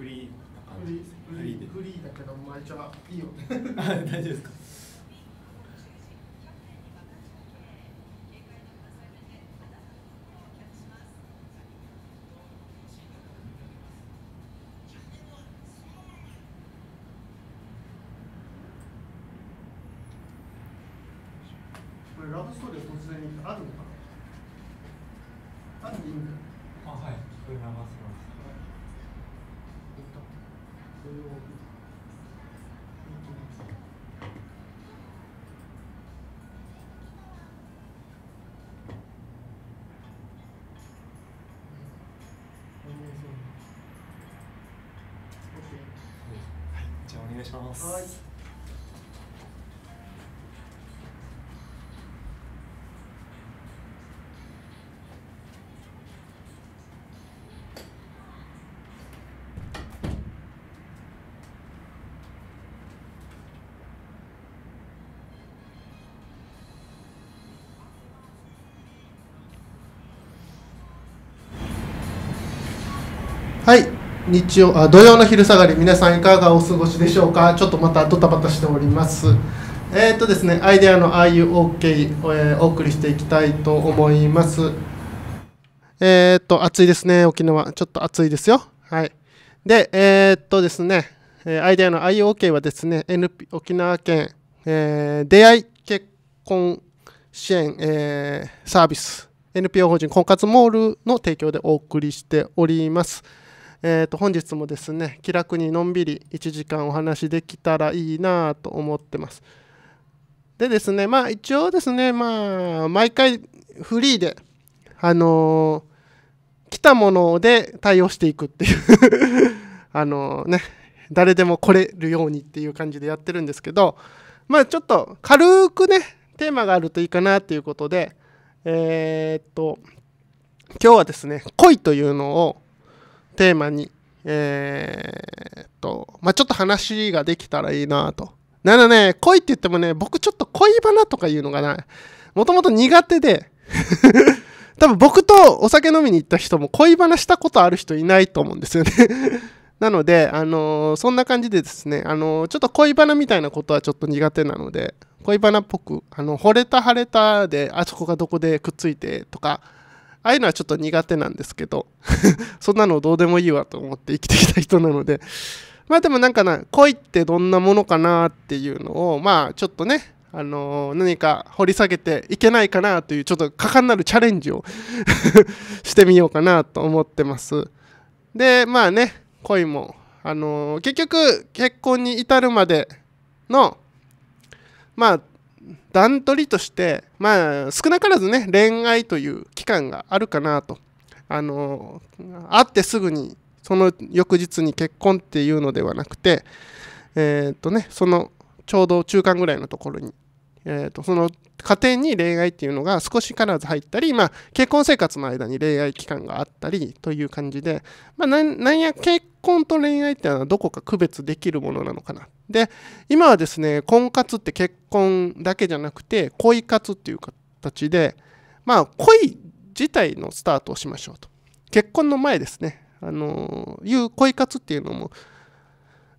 フリーな感じです、ね、フリーだけど、まあ、一応いいよ 大丈夫ですかします。はいはい。日曜あ土曜の昼下がり皆さんいかがお過ごしでしょうかちょっとまたドタバタしておりますえっ、ー、とですねアイデアのああいう OK えお送りしていきたいと思いますえっ、ー、と暑いですね沖縄ちょっと暑いですよはいでえっ、ー、とですねアイデアのああいう OK はですね、NP、沖縄県、えー、出会い結婚支援、えー、サービス NPO 法人婚活モールの提供でお送りしております。えー、と本日もですね気楽にのんびり1時間お話できたらいいなと思ってます。でですねまあ一応ですねまあ毎回フリーであのー、来たもので対応していくっていう あのね誰でも来れるようにっていう感じでやってるんですけどまあちょっと軽くねテーマがあるといいかなっていうことでえー、っと今日はですね恋というのをテーマに、えー、と、まあ、ちょっと話ができたらいいなと。なのね、恋って言ってもね、僕ちょっと恋バナとかいうのがな、もともと苦手で 多分僕とお酒飲みに行った人も恋バナしたことある人いないと思うんですよね なので、あのー、そんな感じでですね、あのー、ちょっと恋バナみたいなことはちょっと苦手なので、恋バナっぽく、あの、惚れた腫れたで、あそこがどこでくっついてとか、ああいうのはちょっと苦手なんですけど そんなのどうでもいいわと思って生きてきた人なので、まあでもなんかな、恋ってどんなものかなっていうのを、まあちょっとね、あのー、何か掘り下げていけないかなという、ちょっと果敢なるチャレンジを してみようかなと思ってます。で、まあね、恋も、あのー、結局結婚に至るまでの、まあ段取りとして、まあ、少なからずね、恋愛という期間があるかなと。あの、会ってすぐに、その翌日に結婚っていうのではなくて、えー、っとね、そのちょうど中間ぐらいのところにえーと、その家庭に恋愛っていうのが少しからず入ったり、まあ、結婚生活の間に恋愛期間があったりという感じで、まあ、なんや結婚と恋愛っていうのはどこか区別できるものなのかな。で今はですね婚活って結婚だけじゃなくて恋活っていう形で、まあ、恋自体のスタートをしましょうと結婚の前ですね、あのいう恋活っていうのも、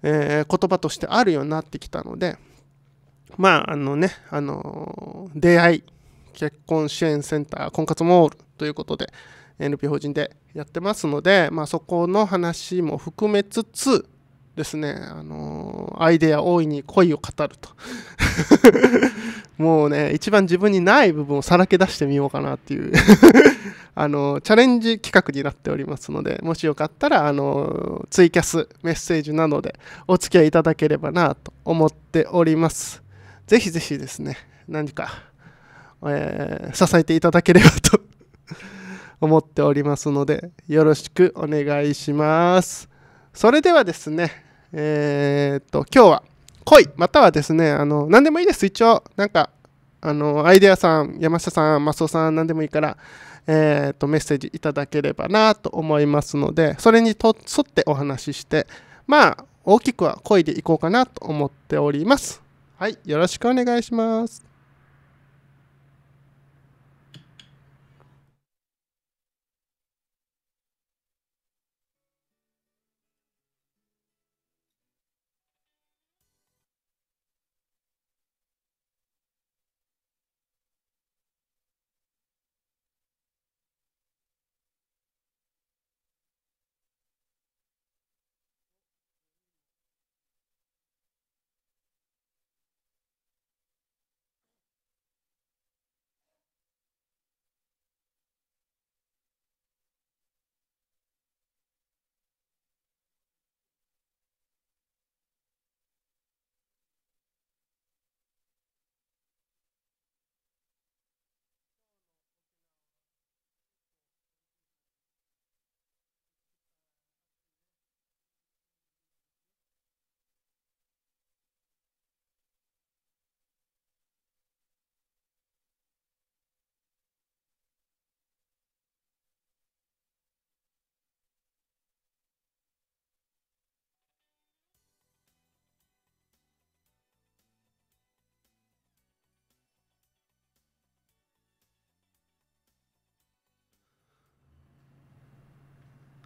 えー、言葉としてあるようになってきたので。まあ、あのね、あの、出会い、結婚支援センター、婚活モールということで、NP 法人でやってますので、まあ、そこの話も含めつつですね、あのアイデア大いに恋を語ると。もうね、一番自分にない部分をさらけ出してみようかなっていう あの、チャレンジ企画になっておりますので、もしよかったら、あの、ツイキャス、メッセージなどでお付き合いいただければなと思っております。ぜひぜひですね、何か、えー、支えていただければと 思っておりますので、よろしくお願いします。それではですね、えー、っと、今日は恋、またはですね、あの、何でもいいです。一応、なんか、あの、アイデアさん、山下さん、マスオさん、何でもいいから、えー、っと、メッセージいただければなと思いますので、それにと沿ってお話しして、まあ、大きくは恋でいこうかなと思っております。はい、よろしくお願いします。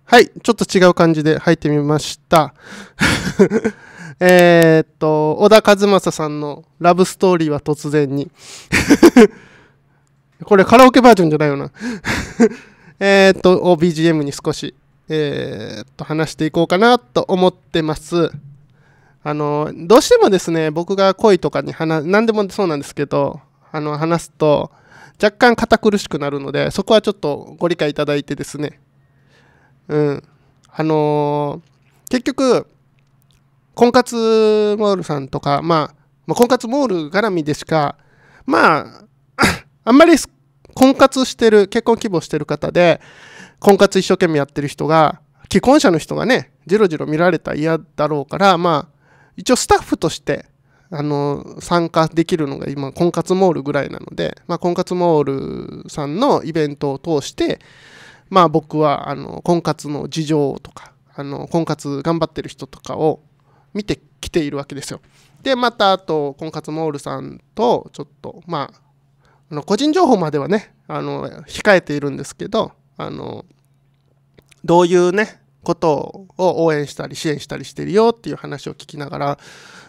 はい、ちょっと違う感じで入ってみました。えっと、小田和正さんのラブストーリーは突然に これカラオケバージョンじゃないよな えっと、BGM に少し、えー、っと、話していこうかなと思ってます。あの、どうしてもですね、僕が恋とかに話、何でもそうなんですけど、あの、話すと、若干堅苦しくなるので、そこはちょっとご理解いただいてですね、うん。あのー、結局、婚活モールさんとか、まあ、まあ、婚活モール絡みでしか、まあ、あんまり婚活してる、結婚希望してる方で、婚活一生懸命やってる人が、既婚者の人がね、じろじろ見られたら嫌だろうから、まあ、一応スタッフとして、あの、参加できるのが今、婚活モールぐらいなので、まあ、婚活モールさんのイベントを通して、まあ僕はあの婚活の事情とかあの婚活頑張ってる人とかを見てきているわけですよ。でまたあと婚活モールさんとちょっとまああの個人情報まではねあの控えているんですけどあのどういうねことを応援したり支援したりしてるよっていう話を聞きながら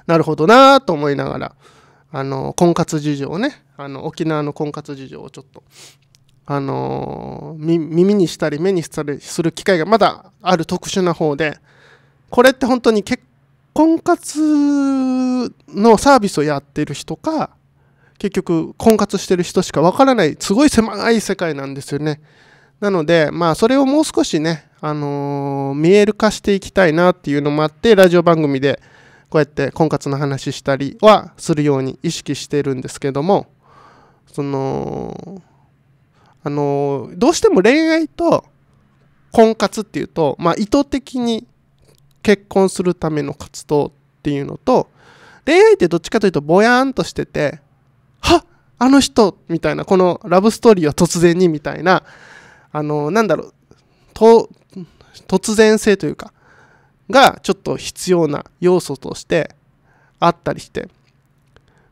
なるほどなと思いながらあの婚活事情をねあの沖縄の婚活事情をちょっとあの耳にしたり目にしたりする機会がまだある特殊な方でこれって本当に結婚活のサービスをやってる人か結局婚活してる人しかわからないすごい狭い世界なんですよねなのでまあそれをもう少しね、あの見える化していきたいなっていうのもあってラジオ番組でこうやって婚活の話したりはするように意識してるんですけどもそのあのどうしても恋愛と婚活っていうと、まあ、意図的に結婚するための活動っていうのと恋愛ってどっちかというとぼやーんとしててはっあの人みたいなこのラブストーリーは突然にみたいなあのなんだろう突然性というかがちょっと必要な要素としてあったりして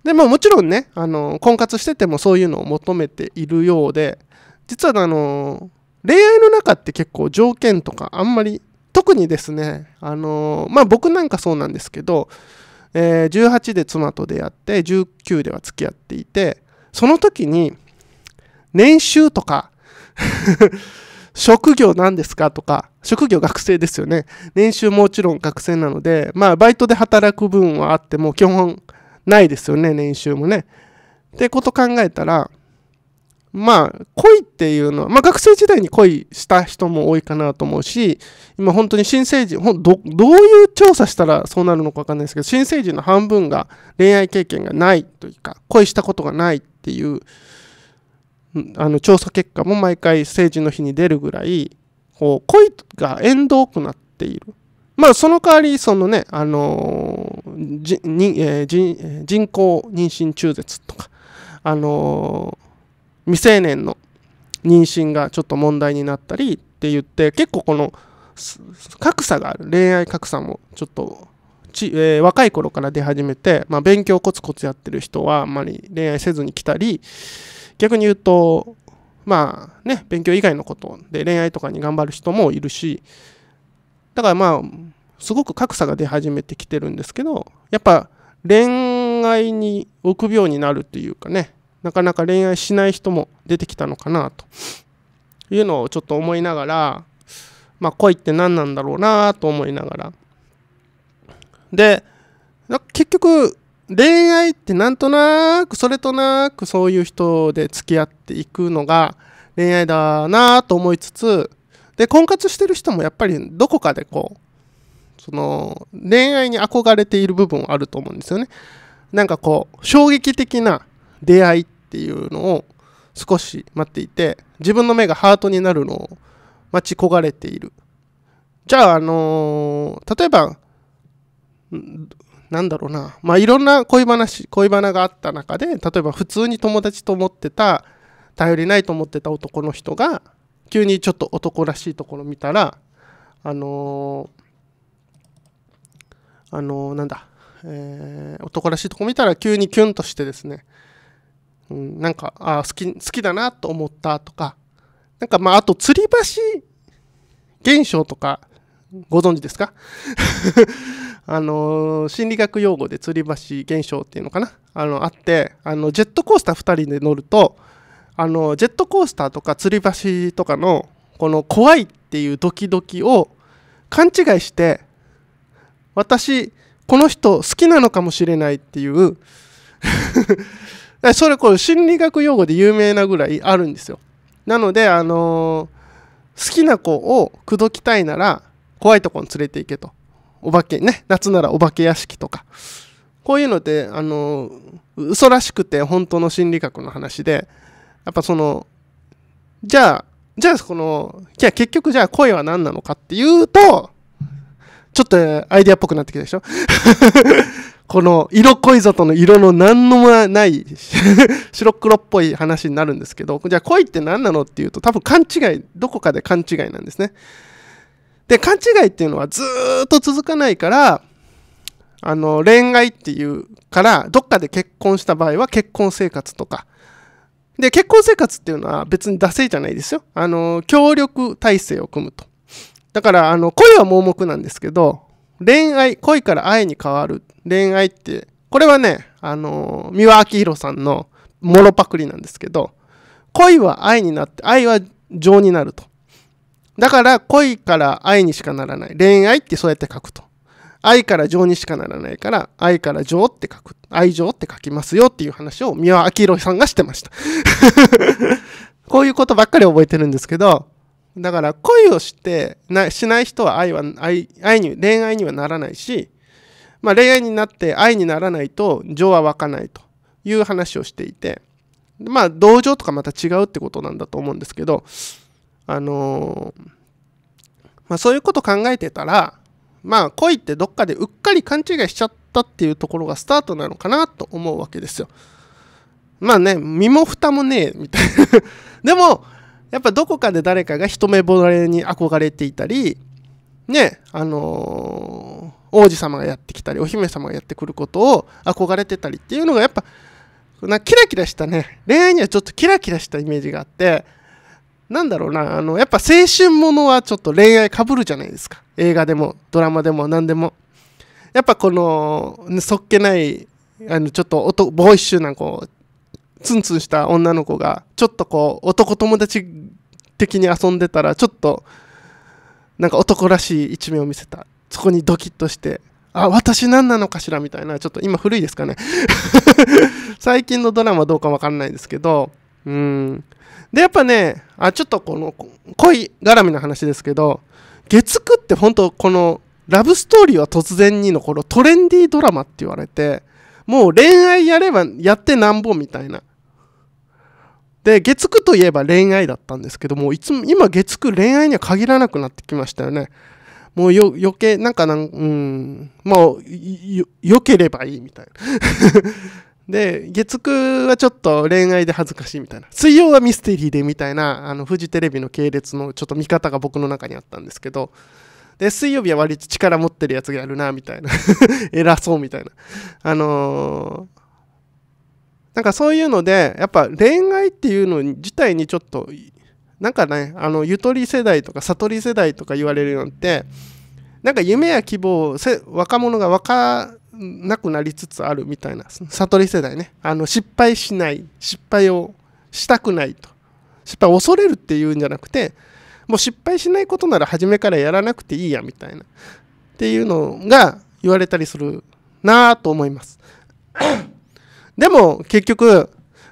でまもちろんねあの婚活しててもそういうのを求めているようで実はあの恋愛の中って結構条件とかあんまり特にですねあのまあ僕なんかそうなんですけど、えー、18で妻と出会って19では付き合っていてその時に年収とか 職業なんですかとか、職業学生ですよね。年収もちろん学生なので、まあ、バイトで働く分はあっても、基本ないですよね、年収もね。ってこと考えたら、まあ、恋っていうのは、まあ、学生時代に恋した人も多いかなと思うし、今本当に新生児、ど、どういう調査したらそうなるのかわかんないですけど、新生児の半分が恋愛経験がないというか、恋したことがないっていう、あの、調査結果も毎回成人の日に出るぐらい、こう、恋が縁遠くなっている。まあ、その代わり、そのね、あのー、人、えー、人工妊娠中絶とか、あのー未成年の妊娠がちょっと問題になったりって言って結構この格差がある恋愛格差もちょっとち、えー、若い頃から出始めて、まあ、勉強コツコツやってる人はあんまり恋愛せずに来たり逆に言うとまあね勉強以外のことで恋愛とかに頑張る人もいるしだからまあすごく格差が出始めてきてるんですけどやっぱ恋愛に臆病になるっていうかねなかなか恋愛しない人も出てきたのかなというのをちょっと思いながら、まあ、恋って何なんだろうなと思いながら。で、結局、恋愛ってなんとなく、それとなくそういう人で付き合っていくのが恋愛だなと思いつつ、で、婚活してる人もやっぱりどこかでこう、その、恋愛に憧れている部分はあると思うんですよね。なんかこう、衝撃的な出会いっっていうのを少し待っていて自分の目がハートになるのを待ち焦がれているじゃああのー、例えばなんだろうなまあいろんな恋話恋バナがあった中で例えば普通に友達と思ってた頼りないと思ってた男の人が急にちょっと男らしいところ見たらあのー、あのー、なんだ、えー、男らしいとこ見たら急にキュンとしてですねなんか、あ好き、好きだなと思ったとか、なんかまあ、あと、吊り橋現象とか、ご存知ですか あの心理学用語で吊り橋現象っていうのかなあの、あって、あの、ジェットコースター2人で乗ると、あの、ジェットコースターとか吊り橋とかの、この怖いっていうドキドキを勘違いして、私、この人好きなのかもしれないっていう それこれ心理学用語で有名なぐらいあるんですよ。なので、あのー、好きな子を口説きたいなら、怖いとこに連れて行けと。お化けね、夏ならお化け屋敷とか。こういうのって、あのー、嘘らしくて本当の心理学の話で、やっぱその、じゃあ、じゃあこの、じゃあ結局じゃあ声は何なのかっていうと、ちょっとアイデアっぽくなってきたでしょ この色恋との色の何のもない 白黒っぽい話になるんですけど、じゃあ恋って何なのっていうと多分勘違い、どこかで勘違いなんですね。で、勘違いっていうのはずっと続かないから、あの、恋愛っていうから、どっかで結婚した場合は結婚生活とか。で、結婚生活っていうのは別に惰性じゃないですよ。あの、協力体制を組むと。だから、あの、恋は盲目なんですけど、恋愛、恋から愛に変わる恋愛って、これはね、あの、三輪明宏さんのもろパクリなんですけど、恋は愛になって、愛は情になると。だから恋から愛にしかならない。恋愛ってそうやって書くと。愛から情にしかならないから、愛から情って書く。愛情って書きますよっていう話を三輪明宏さんがしてました こういうことばっかり覚えてるんですけど、だから恋をしてなしない人は愛は愛愛に恋愛にはならないし、まあ、恋愛になって愛にならないと情は湧かないという話をしていてまあ同情とかまた違うってことなんだと思うんですけどあのー、まあ、そういうこと考えてたらまあ恋ってどっかでうっかり勘違いしちゃったっていうところがスタートなのかなと思うわけですよ。まあね身も蓋もねえみたいな でもやっぱどこかで誰かが一目惚れに憧れていたり、ね、あのー、王子様がやってきたり、お姫様がやってくることを憧れてたりっていうのが、やっぱ、なキラキラしたね、恋愛にはちょっとキラキラしたイメージがあって、なんだろうな、あの、やっぱ青春ものはちょっと恋愛かぶるじゃないですか。映画でも、ドラマでも、何でも。やっぱこの、そっけない、あの、ちょっとボーイッシュな、こう、ツンツンした女の子がちょっとこう男友達的に遊んでたらちょっとなんか男らしい一面を見せたそこにドキッとしてあ私何なのかしらみたいなちょっと今古いですかね 最近のドラマどうか分かんないですけどうんでやっぱねあちょっとこの恋絡みの話ですけど月9って本当このラブストーリーは突然にの頃トレンディードラマって言われてもう恋愛やればやってなんぼみたいなで、月9といえば恋愛だったんですけども、いつも、今月9恋愛には限らなくなってきましたよね。もうよ、余計、なんかなん、うん、もう良ければいいみたいな。で、月9はちょっと恋愛で恥ずかしいみたいな。水曜はミステリーでみたいな、あの、フジテレビの系列のちょっと見方が僕の中にあったんですけど、で、水曜日は割と力持ってるやつがやるな、みたいな。偉そうみたいな。あのーなんかそういうので、やっぱ恋愛っていうの自体にちょっと、なんかね、あの、ゆとり世代とか悟り世代とか言われるのって、なんか夢や希望を若者が分かなくなりつつあるみたいな、悟り世代ね。あの、失敗しない、失敗をしたくないと。失敗を恐れるっていうんじゃなくて、もう失敗しないことなら初めからやらなくていいやみたいな。っていうのが言われたりするなぁと思います。でも結局、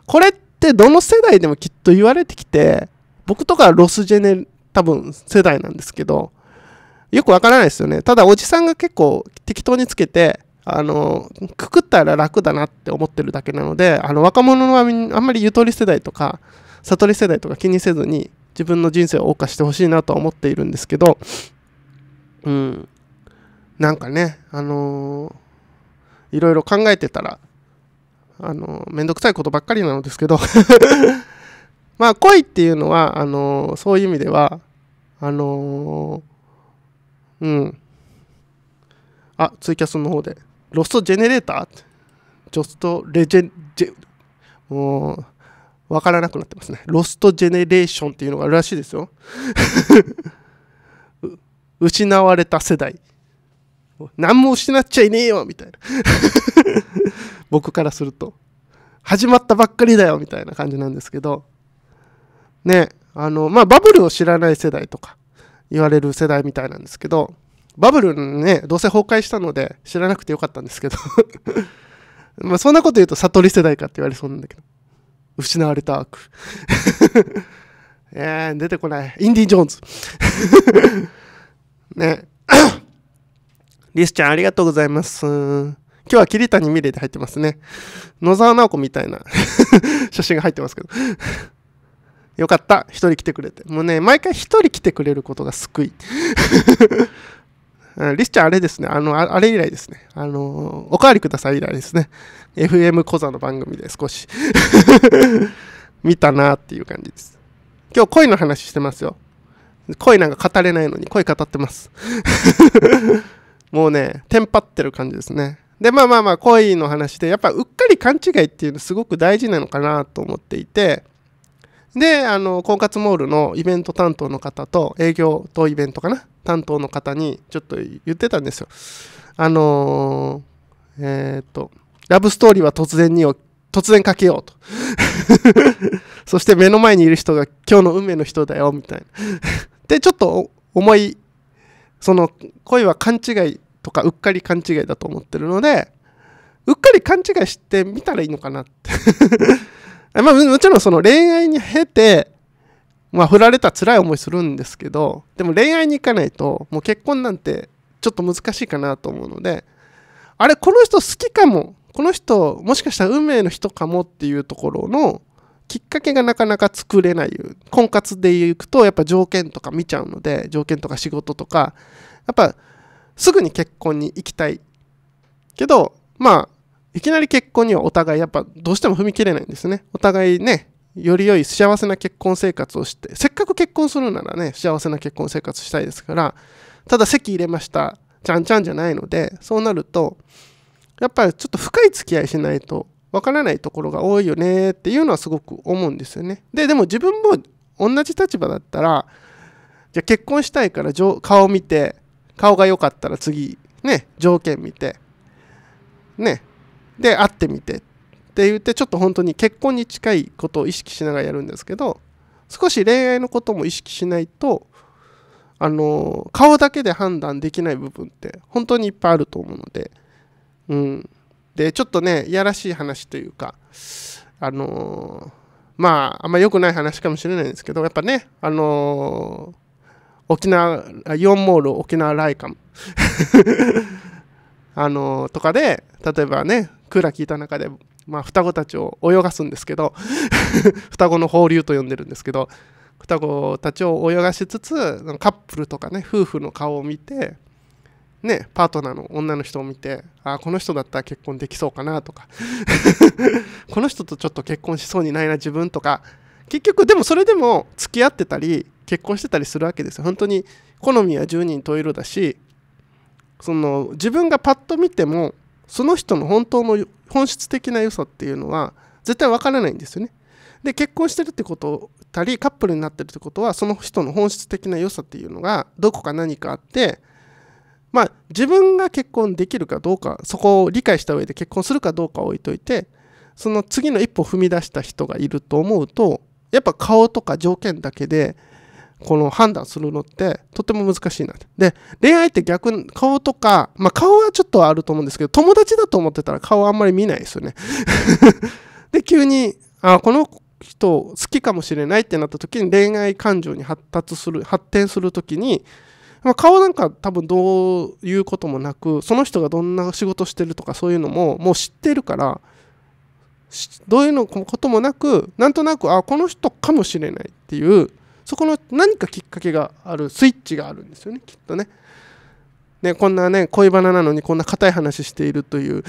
これってどの世代でもきっと言われてきて、僕とかロスジェネ多分世代なんですけど、よくわからないですよね。ただおじさんが結構適当につけて、あの、くくったら楽だなって思ってるだけなので、あの、若者のあんまりゆとり世代とか、悟り世代とか気にせずに自分の人生を謳歌してほしいなとは思っているんですけど、うん。なんかね、あのー、いろいろ考えてたら、あの、めんどくさいことばっかりなのですけど まあ、恋っていうのは、あの、そういう意味では、あのうん。あ、ツイキャスの方で。ロストジェネレータージョストレジェン、ジェ、もう、わからなくなってますね。ロストジェネレーションっていうのがあるらしいですよ。失われた世代。何も失っちゃいねえよみたいな僕からすると始まったばっかりだよみたいな感じなんですけどねあのまあバブルを知らない世代とか言われる世代みたいなんですけどバブルねどうせ崩壊したので知らなくてよかったんですけど まあそんなこと言うと悟り世代かって言われそうなんだけど失われた悪 えー、出てこないインディ・ジョーンズ ね リスちゃんありがとうございます今日は桐谷美玲で入ってますね。野沢直子みたいな 写真が入ってますけどよかった。一人来てくれて。もうね、毎回一人来てくれることが救い。リスちゃんあれですね。あの、あれ以来ですね。あの、おかわりください以来ですね。FM 小座の番組で少し 見たなっていう感じです。今日恋の話してますよ。恋なんか語れないのに恋語ってますもうね、テンパってる感じですね。でまあまあまあ恋の話でやっぱうっかり勘違いっていうのすごく大事なのかなと思っていてであの婚活モールのイベント担当の方と営業とイベントかな担当の方にちょっと言ってたんですよあのー、えー、っとラブストーリーは突然に突然かけようと そして目の前にいる人が今日の運命の人だよみたいなでちょっと思いその恋は勘違いとかうっかり勘違いだと思ってるのでうっかり勘違いしてみたらいいのかなって まあもちろんその恋愛に経てまあ振られたら辛い思いするんですけどでも恋愛に行かないともう結婚なんてちょっと難しいかなと思うのであれこの人好きかもこの人もしかしたら運命の人かもっていうところのきっかけがなかなか作れない婚活でいくとやっぱ条件とか見ちゃうので条件とか仕事とかやっぱすぐに結婚に行きたいけどまあいきなり結婚にはお互いやっぱどうしても踏み切れないんですねお互いねより良い幸せな結婚生活をしてせっかく結婚するならね幸せな結婚生活したいですからただ籍入れましたちゃんちゃんじゃないのでそうなるとやっぱりちょっと深い付き合いしないとわからないところが多いよねっていうのはすごく思うんですよねででも自分も同じ立場だったらじゃあ結婚したいから顔見て顔が良かったら次、ね、条件見て、ね、で、会ってみてって言って、ちょっと本当に結婚に近いことを意識しながらやるんですけど、少し恋愛のことも意識しないと、あの、顔だけで判断できない部分って本当にいっぱいあると思うので、うん。で、ちょっとね、いやらしい話というか、あのまあ、あんま良くない話かもしれないんですけど、やっぱね、あの沖縄イオンモール沖縄ライカム あのとかで例えばねクーラー聞いた中で、まあ、双子たちを泳がすんですけど 双子の放流と呼んでるんですけど双子たちを泳がしつつカップルとかね夫婦の顔を見てね、パートナーの女の人を見て、あこの人だったら結婚できそうかなとか、この人とちょっと結婚しそうにないな自分とか、結局でもそれでも付き合ってたり結婚してたりするわけですよ本当に好みは十人十色だしその自分がパッと見てもその人の本当の本質的な良さっていうのは絶対わからないんですよねで結婚してるってことたりカップルになってるってことはその人の本質的な良さっていうのがどこか何かあってまあ自分が結婚できるかどうかそこを理解した上で結婚するかどうか置いといてその次の一歩踏み出した人がいると思うとやっぱ顔とか条件だけで、この判断するのってとても難しいなで、恋愛って逆、顔とか、まあ顔はちょっとあると思うんですけど、友達だと思ってたら顔あんまり見ないですよね。で、急に、あ、この人好きかもしれないってなった時に恋愛感情に発達する、発展する時に、まあ、顔なんか多分どういうこともなく、その人がどんな仕事してるとかそういうのももう知ってるから、どういうのこともなくなんとなくあこの人かもしれないっていうそこの何かきっかけがあるスイッチがあるんですよねきっとね。ね、こんなね、恋バナなのにこんな硬い話しているという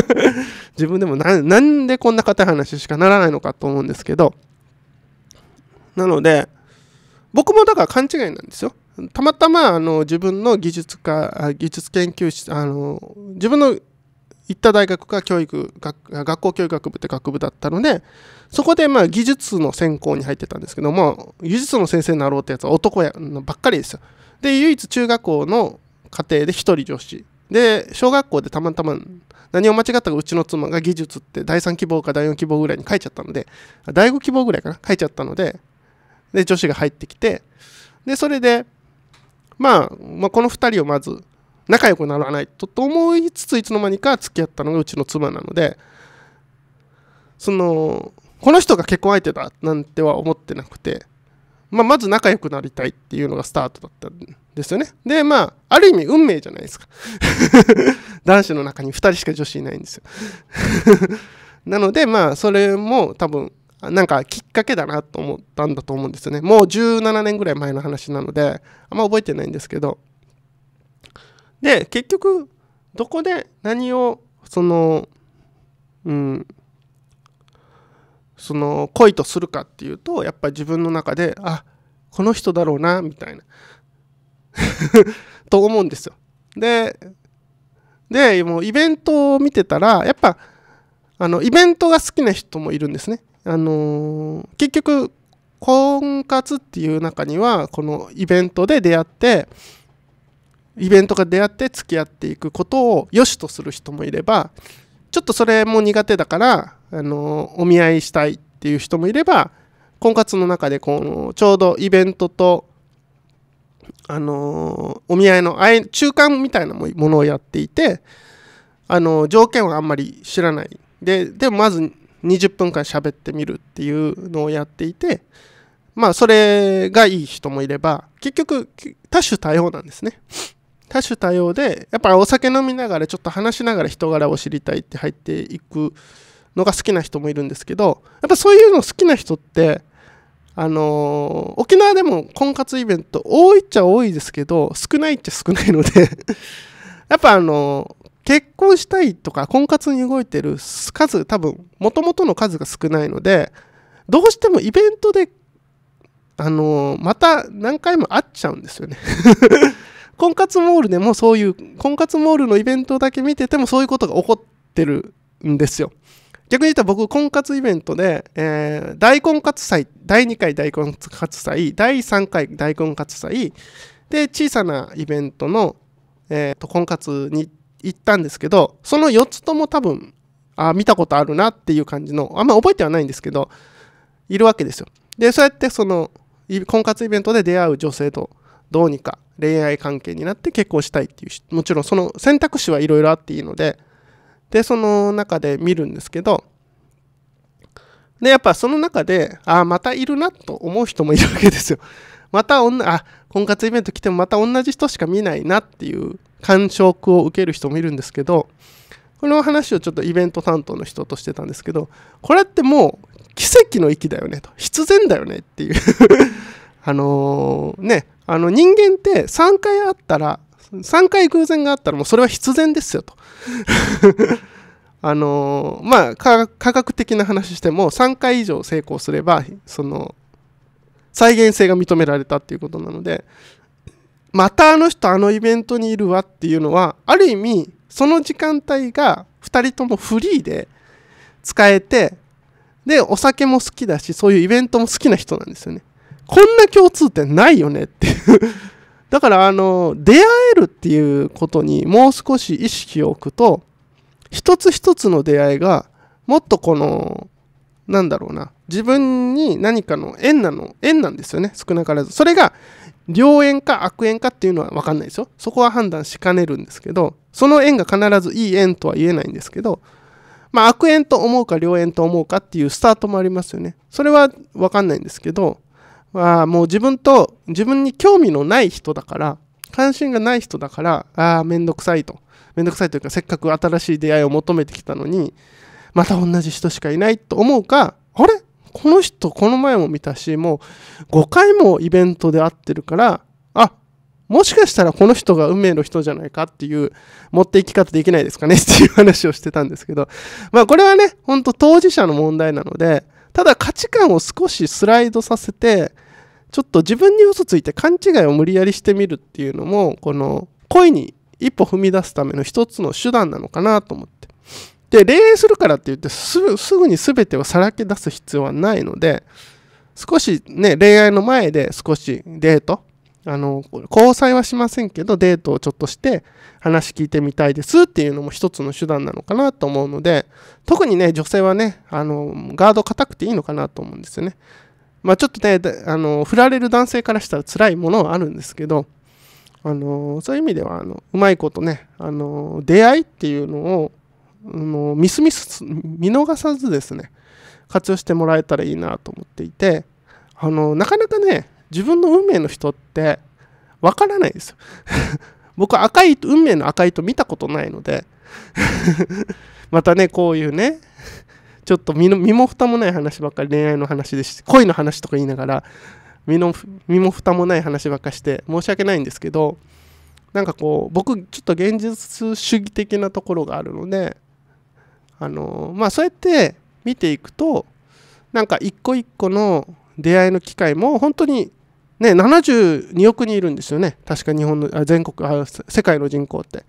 自分でもなんでこんな硬い話しかならないのかと思うんですけど、なので、僕もだから勘違いなんですよ。たまたまあの自分の技術家、技術研究室、あの自分の行った大学が教育学校教育学部って学部だったのでそこでまあ技術の専攻に入ってたんですけども技術の先生になろうってやつは男やばっかりですよで唯一中学校の家庭で1人女子で小学校でたまたま何を間違ったかうちの妻が技術って第3希望か第4希望ぐらいに書いちゃったので第5希望ぐらいかな書いちゃったのでで女子が入ってきてでそれでまあ、まあ、この2人をまず仲良くならないとと思いつついつの間にか付き合ったのがうちの妻なのでそのこの人が結婚相手だなんては思ってなくて、まあ、まず仲良くなりたいっていうのがスタートだったんですよねでまあある意味運命じゃないですか 男子の中に2人しか女子いないんですよ なのでまあそれも多分なんかきっかけだなと思ったんだと思うんですよねもう17年ぐらい前の話なのであんま覚えてないんですけどで結局どこで何をそのうんその恋とするかっていうとやっぱ自分の中であこの人だろうなみたいな と思うんですよ。ででもうイベントを見てたらやっぱあのイベントが好きな人もいるんですね。あのー、結局婚活っていう中にはこのイベントで出会ってイベントが出会って付き合っていくことを良しとする人もいればちょっとそれも苦手だからあのお見合いしたいっていう人もいれば婚活の中でこちょうどイベントとあのお見合いの中間みたいなものをやっていてあの条件はあんまり知らないででもまず20分間喋ってみるっていうのをやっていてまあそれがいい人もいれば結局多種多様なんですね。多種多様でやっぱお酒飲みながらちょっと話しながら人柄を知りたいって入っていくのが好きな人もいるんですけどやっぱそういうの好きな人ってあのー、沖縄でも婚活イベント多いっちゃ多いですけど少ないっちゃ少ないので やっぱあのー、結婚したいとか婚活に動いてる数多分もともとの数が少ないのでどうしてもイベントであのー、また何回も会っちゃうんですよね 婚活モールでもそういう婚活モールのイベントだけ見ててもそういうことが起こってるんですよ逆に言ったら僕婚活イベントで、えー、大婚活祭第2回大婚活祭第3回大婚活祭で小さなイベントの、えー、と婚活に行ったんですけどその4つとも多分あ見たことあるなっていう感じのあんま覚えてはないんですけどいるわけですよでそうやってその婚活イベントで出会う女性とどうにか恋愛関係になって結婚したいっていうもちろんその選択肢はいろいろあっていいのででその中で見るんですけどでやっぱその中でああまたいるなと思う人もいるわけですよ また女あ婚活イベント来てもまた同じ人しか見ないなっていう感触を受ける人もいるんですけどこの話をちょっとイベント担当の人としてたんですけどこれってもう奇跡の域だよねと必然だよねっていう あのねあの人間って3回あったら3回偶然があったらもうそれは必然ですよと あのまあ科学的な話しても3回以上成功すればその再現性が認められたっていうことなのでまたあの人あのイベントにいるわっていうのはある意味その時間帯が2人ともフリーで使えてでお酒も好きだしそういうイベントも好きな人なんですよねこんな共通点ないよねっていう だからあの出会えるっていうことにもう少し意識を置くと一つ一つの出会いがもっとこのなんだろうな自分に何かの縁なの縁なんですよね少なからずそれが良縁か悪縁かっていうのは分かんないですよそこは判断しかねるんですけどその縁が必ずいい縁とは言えないんですけどまあ悪縁と思うか良縁と思うかっていうスタートもありますよねそれは分かんないんですけどはもう自分と自分に興味のない人だから関心がない人だからああめんどくさいとめんどくさいというかせっかく新しい出会いを求めてきたのにまた同じ人しかいないと思うかあれこの人この前も見たしもう5回もイベントで会ってるからあもしかしたらこの人が運命の人じゃないかっていう持っていき方できないですかね っていう話をしてたんですけどまあこれはねほんと当事者の問題なのでただ価値観を少しスライドさせてちょっと自分に嘘ついて勘違いを無理やりしてみるっていうのもこの恋に一歩踏み出すための一つの手段なのかなと思ってで恋愛するからって言ってすぐすぐに全てをさらけ出す必要はないので少しね恋愛の前で少しデートあの交際はしませんけどデートをちょっとして話聞いてみたいですっていうのも一つの手段なのかなと思うので特にね女性はねあのガード固くていいのかなと思うんですよねまあ、ちょっとねあの振られる男性からしたら辛いものはあるんですけどあのそういう意味ではあのうまいことねあの出会いっていうのをあのミスミス見逃さずですね活用してもらえたらいいなと思っていてあのなかなかね自分の運命の人ってわからないですよ 僕は赤い運命の赤い糸見たことないので またねこういうねちょっと身の身も蓋もない話ばっかり恋愛の話でして恋の話とか言いながら身の身も蓋もない話ばっかして申し訳ないんですけどなんかこう僕ちょっと現実主義的なところがあるのであのまあそうやって見ていくとなんか一個一個の出会いの機会も本当にね72億人いるんですよね確か日本の全国世界の人口って。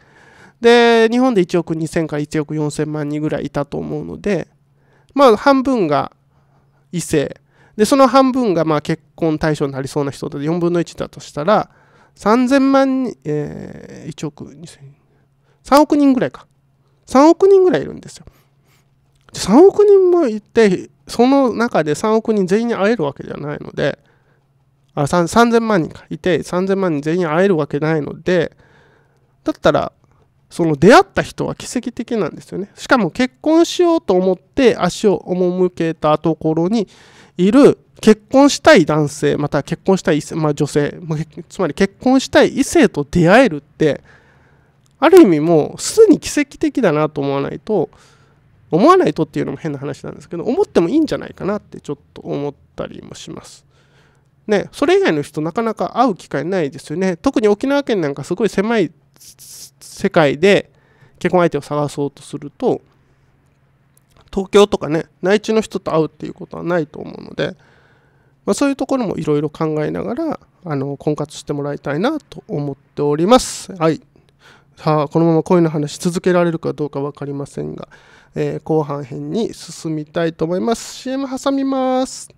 で日本で1億2000から1億4000万人ぐらいいたと思うのでまあ、半分が異性でその半分がまあ結婚対象になりそうな人で4分の1だとしたら3000万人、えー、1億2000 3億人ぐらいか3億人ぐらいいるんですよ3億人もいてその中で3億人全員に会えるわけではないのであ3000万人かいて3000万人全員会えるわけないのでだったらその出会った人は奇跡的なんですよね。しかも結婚しようと思って足を赴けたところにいる結婚したい男性、また結婚したいまあ、女性、つまり結婚したい異性と出会えるって、ある意味もうすでに奇跡的だなと思わないと、思わないとっていうのも変な話なんですけど、思ってもいいんじゃないかなってちょっと思ったりもします。ね、それ以外の人なかなか会う機会ないですよね。特に沖縄県なんかすごい狭い世界で結婚相手を探そうとすると東京とかね内地の人と会うっていうことはないと思うので、まあ、そういうところもいろいろ考えながらあの婚活してもらいたいなと思っております。はいさあこのまま恋の話続けられるかどうか分かりませんが、えー、後半編に進みたいと思います CM 挟みます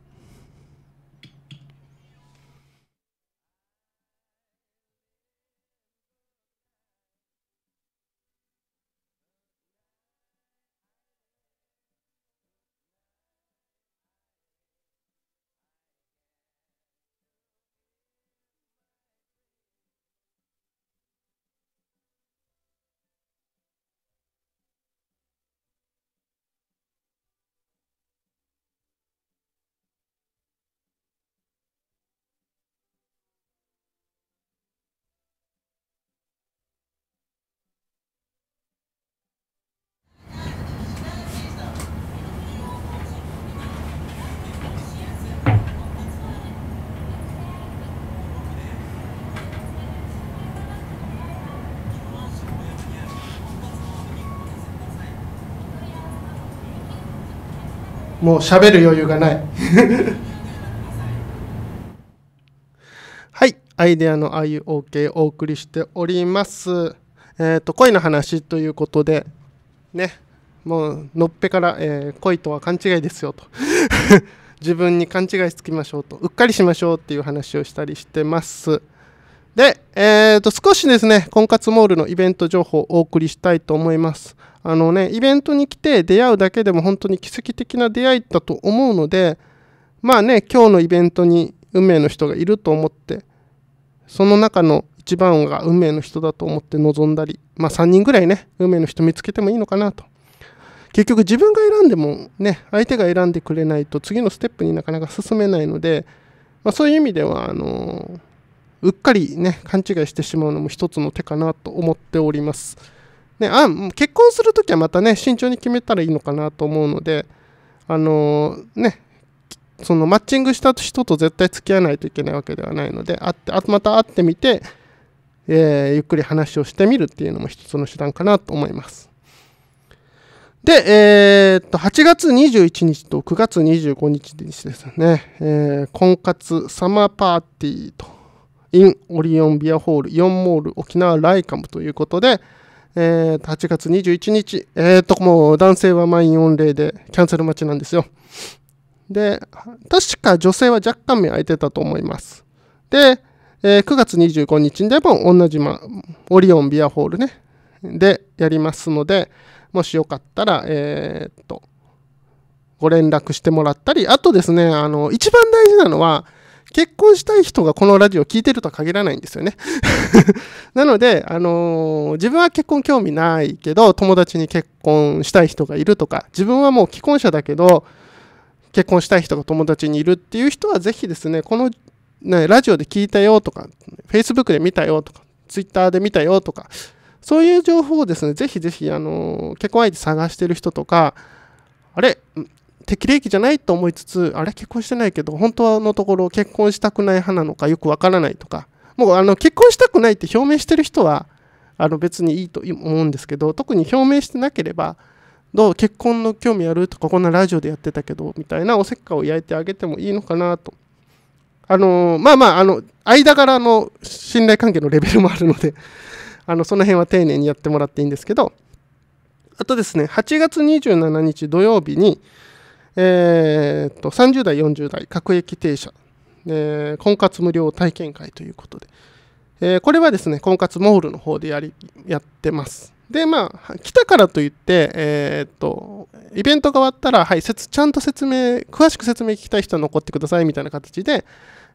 もう喋る余裕がない はいアイデアのあゆ OK お送りしておりますえっ、ー、と恋の話ということでねもうのっぺから、えー、恋とは勘違いですよと 自分に勘違いしつきましょうとうっかりしましょうっていう話をしたりしてますで、えー、と、少しですね、婚活モールのイベント情報をお送りしたいと思います。あのね、イベントに来て出会うだけでも本当に奇跡的な出会いだと思うので、まあね、今日のイベントに運命の人がいると思って、その中の一番が運命の人だと思って臨んだり、まあ3人ぐらいね、運命の人見つけてもいいのかなと。結局自分が選んでもね、相手が選んでくれないと次のステップになかなか進めないので、まあ、そういう意味では、あのー、うっかりね、勘違いしてしまうのも一つの手かなと思っております。ね、あ結婚するときはまたね、慎重に決めたらいいのかなと思うので、あのー、ね、そのマッチングした人と絶対付き合わないといけないわけではないので、あってあまた会ってみて、えー、ゆっくり話をしてみるっていうのも一つの手段かなと思います。で、えー、っと、8月21日と9月25日ですね、えー、婚活サマーパーティーとオリオンビアホール4モール沖縄ライカムということで、えー、8月21日、えー、と、もう男性は満員御礼でキャンセル待ちなんですよ。で、確か女性は若干目空いてたと思います。で、えー、9月25日でも同じ、ま、オリオンビアホールね、でやりますので、もしよかったら、えー、っと、ご連絡してもらったり、あとですね、あの、一番大事なのは、結婚したい人がこのラジオを聞いてるとは限らないんですよね なので、あのー、自分は結婚興味ないけど、友達に結婚したい人がいるとか、自分はもう既婚者だけど、結婚したい人が友達にいるっていう人は、ぜひですね、この、ね、ラジオで聞いたよとか、Facebook で見たよとか、Twitter で見たよとか、そういう情報をですね、ぜひぜひ、あのー、結婚相手探してる人とか、あれ適齢期じゃないと思いつつあれ結婚してないけど本当のところ結婚したくない派なのかよくわからないとかもうあの結婚したくないって表明してる人はあの別にいいと思うんですけど特に表明してなければどう結婚の興味あるとかこんなラジオでやってたけどみたいなおせっかいを焼いてあげてもいいのかなと。あのー、まあまああの間柄の信頼関係のレベルもあるので あのその辺は丁寧にやってもらっていいんですけどあとですね8月27日土曜日にえー、っと30代、40代、各駅停車、えー、婚活無料体験会ということで、えー、これはですね、婚活モールの方でやりやってます。で、まあ、来たからといって、えー、っと、イベントが終わったら、はい、ちゃんと説明、詳しく説明聞きたい人は残ってくださいみたいな形で、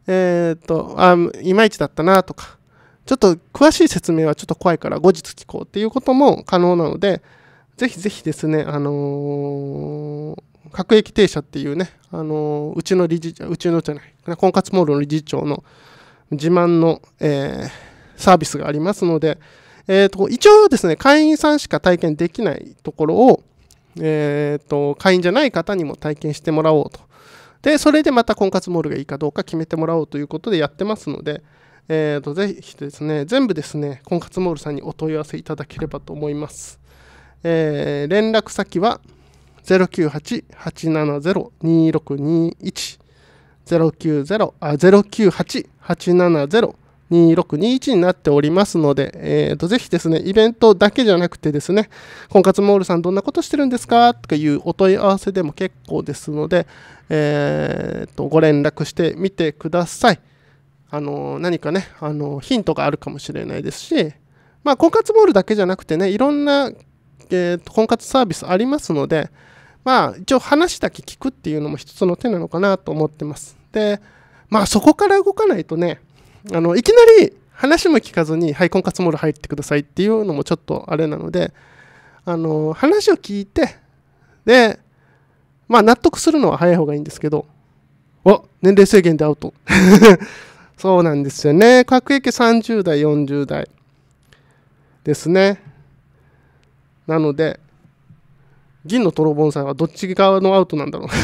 えー、っと、あ、いまいちだったなとか、ちょっと詳しい説明はちょっと怖いから後日聞こうっていうことも可能なので、ぜひぜひですね、あのー、各駅停車っていうね、あのうちの理事長、うちのじゃない、婚活モールの理事長の自慢の、えー、サービスがありますので、えーと、一応ですね、会員さんしか体験できないところを、えーと、会員じゃない方にも体験してもらおうと。で、それでまた婚活モールがいいかどうか決めてもらおうということでやってますので、えーと、とぜひですね、全部ですね、婚活モールさんにお問い合わせいただければと思います。えー、連絡先は、098-870-2621 090あ098-870-2621になっておりますので、えー、とぜひですね、イベントだけじゃなくてですね、婚活モールさんどんなことしてるんですかとかいうお問い合わせでも結構ですので、えー、とご連絡してみてください。あの何かね、あのヒントがあるかもしれないですし、まあ、婚活モールだけじゃなくてね、いろんな、えー、と婚活サービスありますので、まあ一応話だけ聞くっていうのも一つの手なのかなと思ってます。で、まあそこから動かないとね、あのいきなり話も聞かずに、はい、婚活モール入ってくださいっていうのもちょっとあれなので、あの話を聞いて、で、まあ納得するのは早い方がいいんですけど、お年齢制限でアウト。そうなんですよね。各駅30代、40代ですね。なので、銀のトロボンさんはどっち側のアウトなんだろう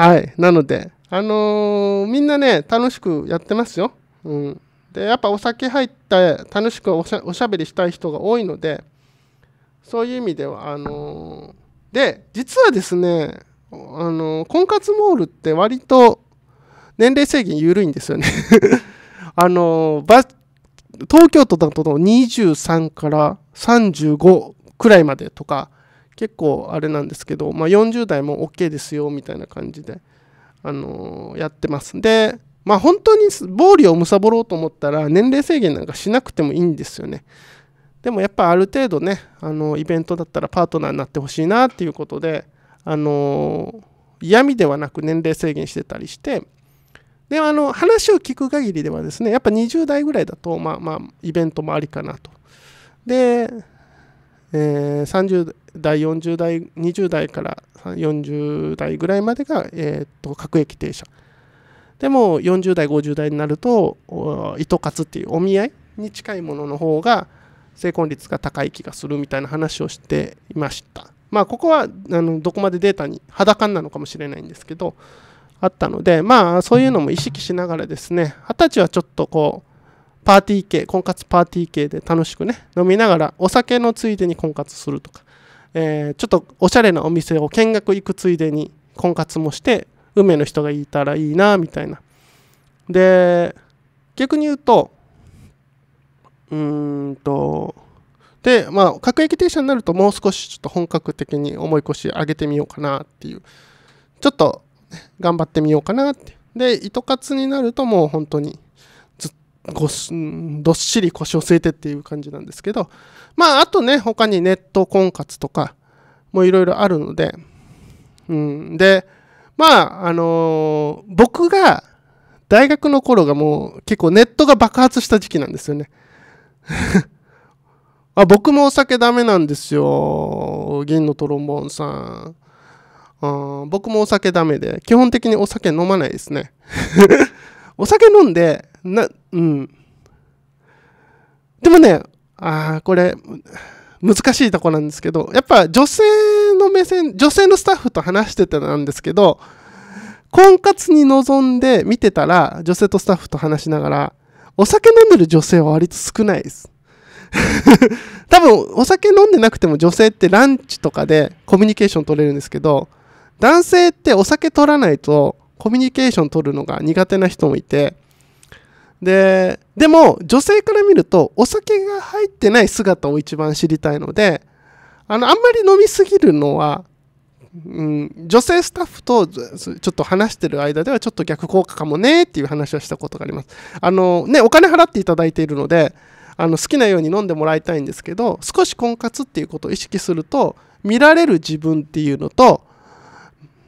はい。なので、あのー、みんなね、楽しくやってますよ。うん。で、やっぱお酒入って楽しくおしゃおしゃべりしたい人が多いので、そういう意味では、あのー、で、実はですね、あのー、婚活モールって割と年齢制限緩いんですよね あの東京都だと23から35くらいまでとか結構あれなんですけど、まあ、40代も OK ですよみたいな感じで、あのー、やってますでまあ本当に暴利を貪ろうと思ったら年齢制限なんかしなくてもいいんですよねでもやっぱある程度ねあのイベントだったらパートナーになってほしいなっていうことで、あのー、嫌味ではなく年齢制限してたりしてであの話を聞く限りではですねやっぱ20代ぐらいだとまあまあイベントもありかなとでえー、30代、40代、20代から40代ぐらいまでが、えー、と各駅停車。でも40代、50代になると、糸活っていうお見合いに近いものの方が成婚率が高い気がするみたいな話をしていました。まあ、ここはあのどこまでデータに裸なのかもしれないんですけど、あったので、まあ、そういうのも意識しながらですね、20歳はちょっとこう、パーティー系、婚活パーティー系で楽しくね、飲みながらお酒のついでに婚活するとか、えー、ちょっとおしゃれなお店を見学行くついでに婚活もして、梅の人がいたらいいな、みたいな。で、逆に言うと、うーんと、で、まあ、各駅停車になるともう少しちょっと本格的に思い越し上げてみようかなっていう、ちょっと頑張ってみようかなってで、糸活になるともう本当にごしどっしり腰を据えてっていう感じなんですけど、まあ、あとね、他にネット婚活とかもいろいろあるので、うん、で、まあ、あのー、僕が大学の頃がもう結構ネットが爆発した時期なんですよね。あ僕もお酒ダメなんですよ。銀のトロンボーンさん。あ僕もお酒ダメで、基本的にお酒飲まないですね。お酒飲んで、な、うん。でもね、ああ、これ、難しいとこなんですけど、やっぱ女性の目線、女性のスタッフと話しててなんですけど、婚活に臨んで見てたら、女性とスタッフと話しながら、お酒飲んでる女性は割と少ないです。多分、お酒飲んでなくても女性ってランチとかでコミュニケーション取れるんですけど、男性ってお酒取らないとコミュニケーション取るのが苦手な人もいて、で、でも女性から見るとお酒が入ってない姿を一番知りたいので、あの、あんまり飲みすぎるのは、うん、女性スタッフとちょっと話してる間ではちょっと逆効果かもねっていう話はしたことがあります。あの、ね、お金払っていただいているので、あの好きなように飲んでもらいたいんですけど少し婚活っていうことを意識すると見られる自分っていうのと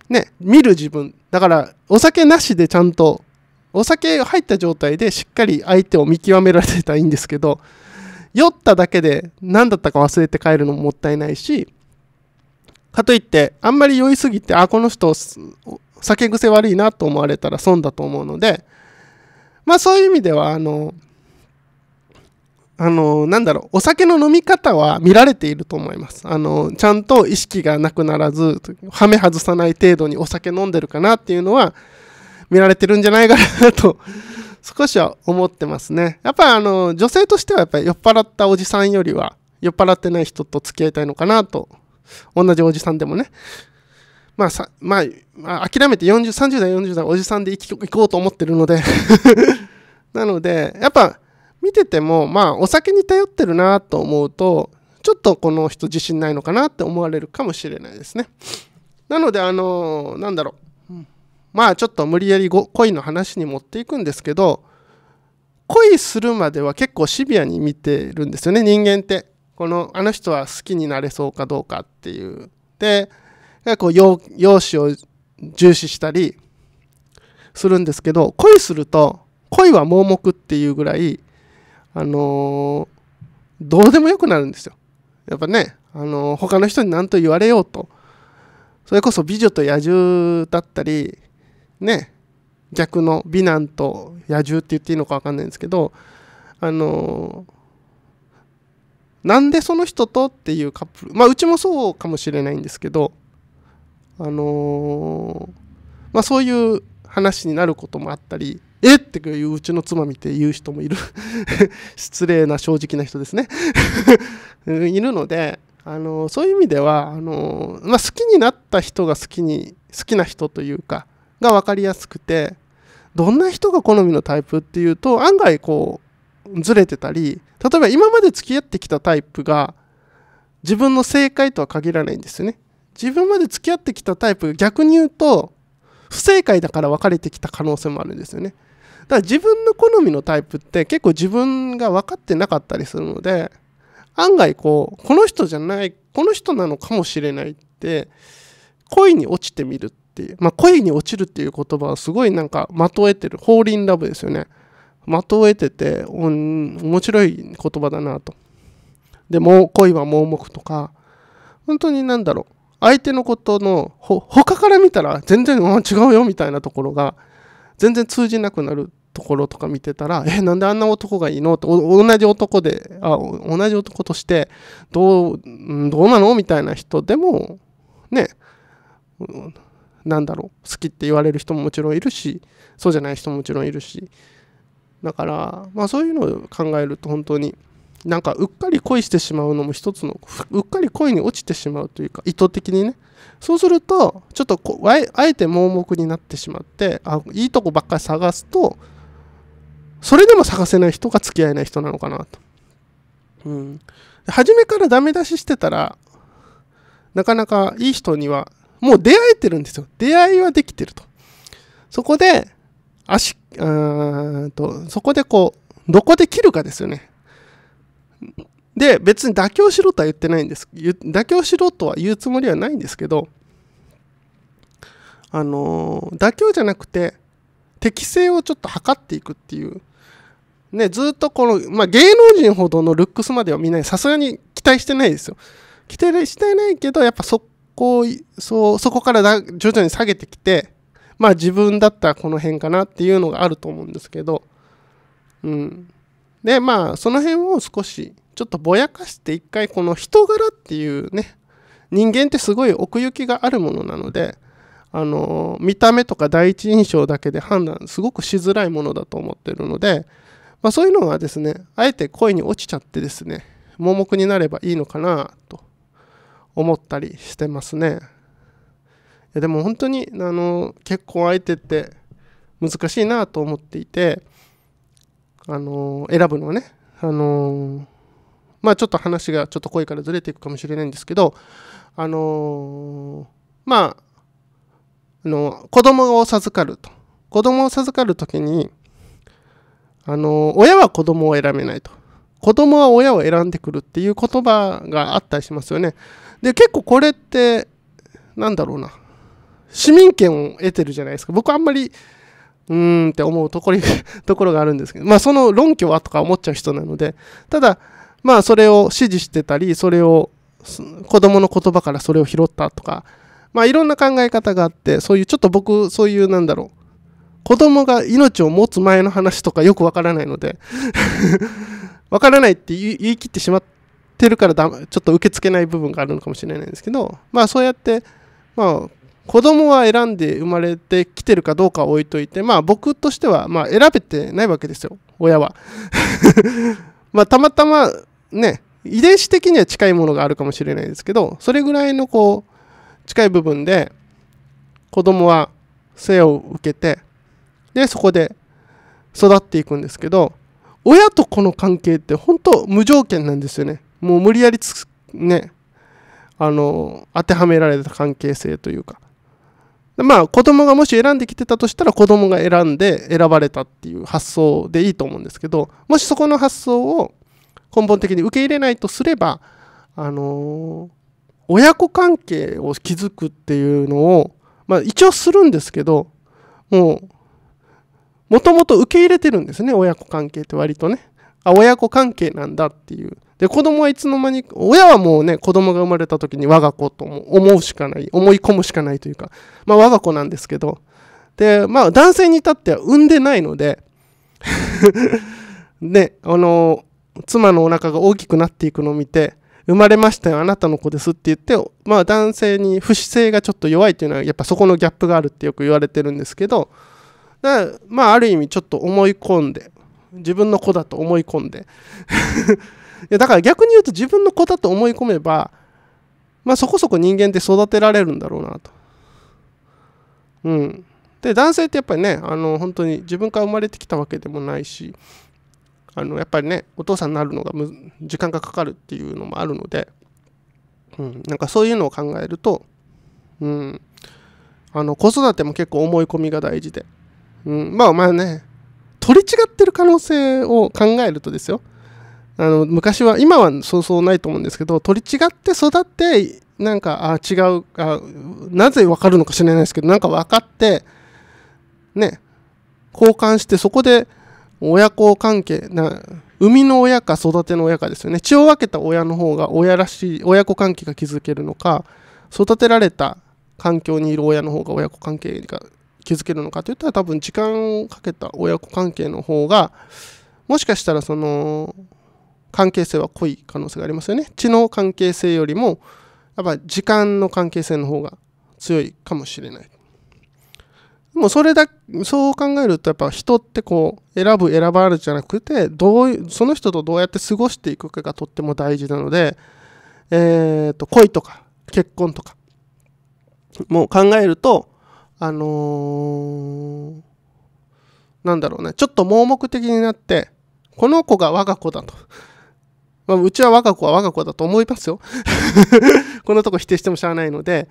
ね見る自分だからお酒なしでちゃんとお酒が入った状態でしっかり相手を見極められてたらいいんですけど酔っただけで何だったか忘れて帰るのももったいないしかといってあんまり酔いすぎてあこの人酒癖悪いなと思われたら損だと思うのでまあそういう意味ではあのあのなんだろうお酒の飲み方は見られていると思いますあのちゃんと意識がなくならずはめ外さない程度にお酒飲んでるかなっていうのは見られてるんじゃないかなと、少しは思ってますね。やっぱりあの、女性としてはやっぱり酔っ払ったおじさんよりは、酔っ払ってない人と付き合いたいのかなと、同じおじさんでもね。まあさ、まあ、まあ、諦めて40、30代、40代おじさんで行きこうと思ってるので なので、やっぱ見てても、まあ、お酒に頼ってるなと思うと、ちょっとこの人自信ないのかなって思われるかもしれないですね。なので、あのー、なんだろう。まあちょっと無理やり恋の話に持っていくんですけど恋するまでは結構シビアに見てるんですよね人間ってこのあの人は好きになれそうかどうかっていうでこう容姿を重視したりするんですけど恋すると恋は盲目っていうぐらいあのー、どうでもよくなるんですよやっぱね、あのー、他の人に何と言われようとそれこそ「美女と野獣」だったりね逆の美男と野獣って言っていいのか分かんないんですけどあのなんでその人とっていうカップルまあうちもそうかもしれないんですけどあのまあそういう話になることもあったりえっていううちの妻見て言う人もいる 失礼な正直な人ですね いるのであのそういう意味ではあの、まあ、好きになった人が好きに好きな人というかが分かりやすくてどんな人が好みのタイプっていうと案外こうずれてたり例えば今まで付き合ってきたタイプが自分の正解とは限らないんですよね自分まで付き合ってきたタイプ逆に言うと不正解だから別れてきた可能性もあるんですよねだから自分の好みのタイプって結構自分が分かってなかったりするので案外こうこの人じゃないこの人なのかもしれないって恋に落ちてみるっていう、まあ、恋に落ちるっていう言葉はすごいなんかまとえてるホーリンラブですよねまとえてて面白い言葉だなとでも恋は盲目とか本当に何だろう相手のことの他から見たら全然違うよみたいなところが全然通じなくなるところとか見てたら、え、なんであんな男がいいのって同じ男であ、同じ男としてどう、どうなのみたいな人でも、ね、なんだろう好きって言われる人ももちろんいるしそうじゃない人ももちろんいるしだからまあそういうのを考えると本当になんかうっかり恋してしまうのも一つのうっかり恋に落ちてしまうというか意図的にねそうするとちょっとあえて盲目になってしまってあいいとこばっかり探すとそれでも探せない人が付き合えない人なのかなと。うん、初めからダメ出ししてたらなかなかいい人にはもう出会えてるんですよ。出会いはできてると。そこで、足、うんと、そこでこう、どこで切るかですよね。で、別に妥協しろとは言ってないんです。妥協しろとは言うつもりはないんですけど、あのー、妥協じゃなくて、適性をちょっと測っていくっていう。ね、ずっとこの、まあ、芸能人ほどのルックスまではみんなさすがに期待してないですよ。期待してないけど、やっぱそこそうそこからだ徐々に下げてきてまあ自分だったらこの辺かなっていうのがあると思うんですけど、うん、でまあその辺を少しちょっとぼやかして一回この人柄っていうね人間ってすごい奥行きがあるものなのであの見た目とか第一印象だけで判断すごくしづらいものだと思ってるので、まあ、そういうのはですねあえて恋に落ちちゃってですね盲目になればいいのかなと。思ったりしてますね。いやでも本当にあの結構相手って難しいなと思っていてあの選ぶのはねあのまあちょっと話がちょっと声からずれていくかもしれないんですけどあのまああの子供を授かると子供を授かる時にあの親は子供を選べないと子供は親を選んでくるっていう言葉があったりしますよね。で、結構これって、なんだろうな、市民権を得てるじゃないですか。僕あんまり、うーんって思うところ ところがあるんですけど、まあその論拠はとか思っちゃう人なので、ただ、まあそれを支持してたり、それを、子供の言葉からそれを拾ったとか、まあいろんな考え方があって、そういうちょっと僕、そういうなんだろう、子供が命を持つ前の話とかよくわからないので わからないって言い切ってしまっってるからだちょっと受け付けない部分があるのかもしれないんですけどまあそうやってまあ子供は選んで生まれてきてるかどうかは置いといてまあ僕としてはまあ選べてないわけですよ親は まあたまたまね遺伝子的には近いものがあるかもしれないですけどそれぐらいのこう近い部分で子供は生を受けてでそこで育っていくんですけど親と子の関係って本当無条件なんですよねもう無理やりつねあの当てはめられた関係性というかまあ子供がもし選んできてたとしたら子供が選んで選ばれたっていう発想でいいと思うんですけどもしそこの発想を根本的に受け入れないとすればあの親子関係を築くっていうのを、まあ、一応するんですけどもうもともと受け入れてるんですね親子関係って割とねあ親子関係なんだっていうで、子供はいつの間に、親はもうね、子供が生まれた時に我が子と思うしかない、思い込むしかないというか、まあ我が子なんですけど、で、まあ男性に至っては産んでないので ね、あの、妻のお腹が大きくなっていくのを見て、生まれましたよ、あなたの子ですって言って、まあ男性に不死性がちょっと弱いというのは、やっぱそこのギャップがあるってよく言われてるんですけど、だまあある意味ちょっと思い込んで、自分の子だと思い込んでやだから逆に言うと自分の子だと思い込めば、まあ、そこそこ人間って育てられるんだろうなと。うん。で、男性ってやっぱりね、あの、本当に自分から生まれてきたわけでもないし、あの、やっぱりね、お父さんになるのがむ時間がかかるっていうのもあるので、うん、なんかそういうのを考えると、うん、あの、子育ても結構思い込みが大事で、うん、まあまあね、取り違ってる可能性を考えるとですよ、あの昔は今はそうそうないと思うんですけど取り違って育ってなんかあ違うあなぜ分かるのか知らないですけどなんか分かってね交換してそこで親子関係な生みの親か育ての親かですよね血を分けた親の方が親らしい親子関係が築けるのか育てられた環境にいる親の方が親子関係が築けるのかといったら多分時間をかけた親子関係の方がもしかしたらその関係性は濃い可能性がありますよね。知能関係性よりも、やっぱ時間の関係性の方が強いかもしれない。もうそれだ、そう考えるとやっぱ人ってこう選ぶ選ばれるじゃなくて、どうその人とどうやって過ごしていくかがとっても大事なので、えっ、ー、と、恋とか結婚とか、もう考えると、あのー、なんだろうね、ちょっと盲目的になって、この子が我が子だと。まあ、うちは我が子は我が子だと思いますよ このとこ否定してもしゃあないので、